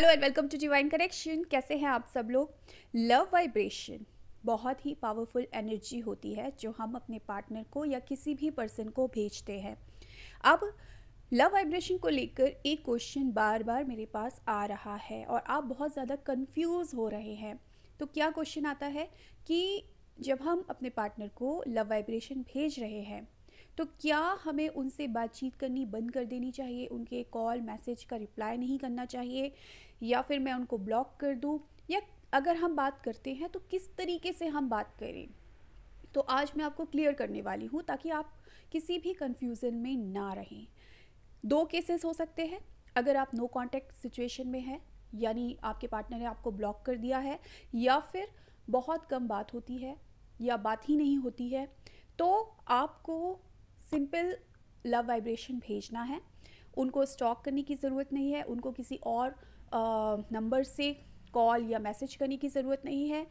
hello and welcome to divine connection कैसे हैं आप सब लोग लव वाइब्रेशन बहुत ही पावरफुल एनर्जी होती है जो हम अपने पार्टनर को या किसी भी पर्सन को भेजते हैं अब लव वाइब्रेशन को लेकर एक क्वेश्चन बार बार मेरे पास आ रहा है और आप बहुत ज़्यादा कंफ्यूज हो रहे हैं तो क्या क्वेश्चन आता है कि जब हम अपने पार्टनर को लव वाइब्रेशन भेज रहे हैं तो क्या हमें उनसे बातचीत करनी बंद कर देनी चाहिए उनके कॉल मैसेज का रिप्लाई नहीं करना चाहिए या फिर मैं उनको ब्लॉक कर दूँ या अगर हम बात करते हैं तो किस तरीके से हम बात करें तो आज मैं आपको क्लियर करने वाली हूँ ताकि आप किसी भी कन्फ्यूज़न में ना रहें दो केसेस हो सकते हैं अगर आप नो कांटेक्ट सिचुएशन में हैं यानी आपके पार्टनर ने आपको ब्लॉक कर दिया है या फिर बहुत कम बात होती है या बात ही नहीं होती है तो आपको सिंपल लव वाइब्रेशन भेजना है उनको स्टॉक करने की ज़रूरत नहीं है उनको किसी और नंबर से कॉल या मैसेज करने की ज़रूरत नहीं है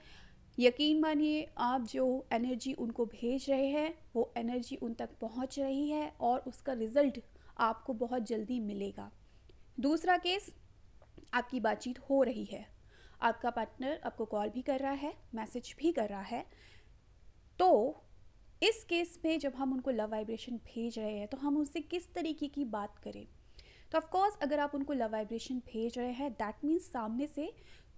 यकीन मानिए आप जो एनर्जी उनको भेज रहे हैं वो एनर्जी उन तक पहुंच रही है और उसका रिज़ल्ट आपको बहुत जल्दी मिलेगा दूसरा केस आपकी बातचीत हो रही है आपका पार्टनर आपको कॉल भी कर रहा है मैसेज भी कर रहा है तो इस केस में जब हम उनको लव वाइब्रेशन भेज रहे हैं तो हम उनसे किस तरीके की बात करें तो ऑफ़ कोर्स अगर आप उनको लव वाइब्रेशन भेज रहे हैं दैट मीन्स सामने से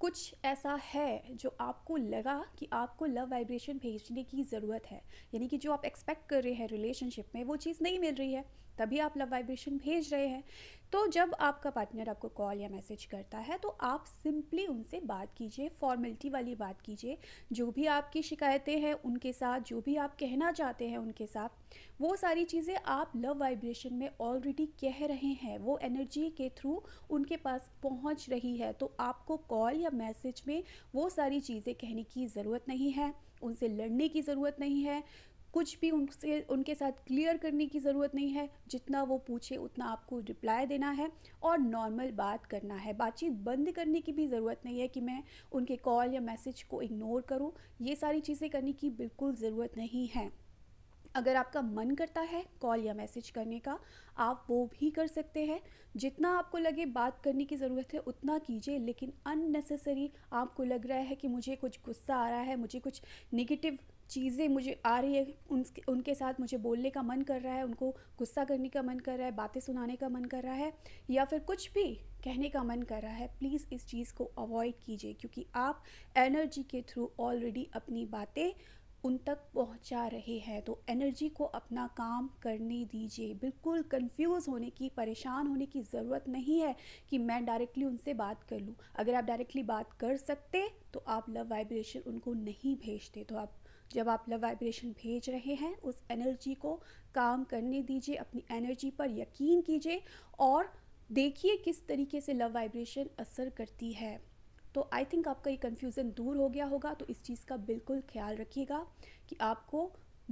कुछ ऐसा है जो आपको लगा कि आपको लव वाइब्रेशन भेजने की ज़रूरत है यानी कि जो आप एक्सपेक्ट कर रहे हैं रिलेशनशिप में वो चीज़ नहीं मिल रही है तभी आप लव वाइब्रेशन भेज रहे हैं तो जब आपका पार्टनर आपको कॉल या मैसेज करता है तो आप सिंपली उनसे बात कीजिए फॉर्मेलिटी वाली बात कीजिए जो भी आपकी शिकायतें हैं उनके साथ जो भी आप कहना चाहते हैं उनके साथ वो सारी चीज़ें आप लव वाइब्रेशन में ऑलरेडी कह रहे हैं वो एनर्जी के थ्रू उनके पास पहुंच रही है तो आपको कॉल या मैसेज में वो सारी चीज़ें कहने की ज़रूरत नहीं है उनसे लड़ने की ज़रूरत नहीं है कुछ भी उनसे उनके साथ क्लियर करने की ज़रूरत नहीं है जितना वो पूछे उतना आपको रिप्लाई देना है और नॉर्मल बात करना है बातचीत बंद करने की भी ज़रूरत नहीं है कि मैं उनके कॉल या मैसेज को इग्नोर करूं ये सारी चीज़ें करने की बिल्कुल ज़रूरत नहीं है अगर आपका मन करता है कॉल या मैसेज करने का आप वो भी कर सकते हैं जितना आपको लगे बात करने की ज़रूरत है उतना कीजिए लेकिन अननेसेसरी आपको लग रहा है कि मुझे कुछ गुस्सा आ रहा है मुझे कुछ निगेटिव चीज़ें मुझे आ रही है उनके उनके साथ मुझे बोलने का मन कर रहा है उनको गुस्सा करने का मन कर रहा है बातें सुनाने का मन कर रहा है या फिर कुछ भी कहने का मन कर रहा है प्लीज़ इस चीज़ को अवॉइड कीजिए क्योंकि आप एनर्जी के थ्रू ऑलरेडी अपनी बातें उन तक पहुंचा रहे हैं तो एनर्जी को अपना काम करने दीजिए बिल्कुल कंफ्यूज होने की परेशान होने की ज़रूरत नहीं है कि मैं डायरेक्टली उनसे बात कर लूँ अगर आप डायरेक्टली बात कर सकते तो आप लव वाइब्रेशन उनको नहीं भेजते तो आप जब आप लव वाइब्रेशन भेज रहे हैं उस एनर्जी को काम करने दीजिए अपनी एनर्जी पर यकीन कीजिए और देखिए किस तरीके से लव वाइब्रेशन असर करती है तो आई थिंक आपका ये कन्फ्यूज़न दूर हो गया होगा तो इस चीज़ का बिल्कुल ख्याल रखिएगा कि आपको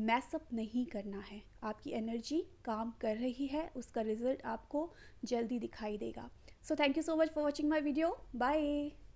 मैसअप नहीं करना है आपकी एनर्जी काम कर रही है उसका रिज़ल्ट आपको जल्दी दिखाई देगा so thank you so much for watching my video bye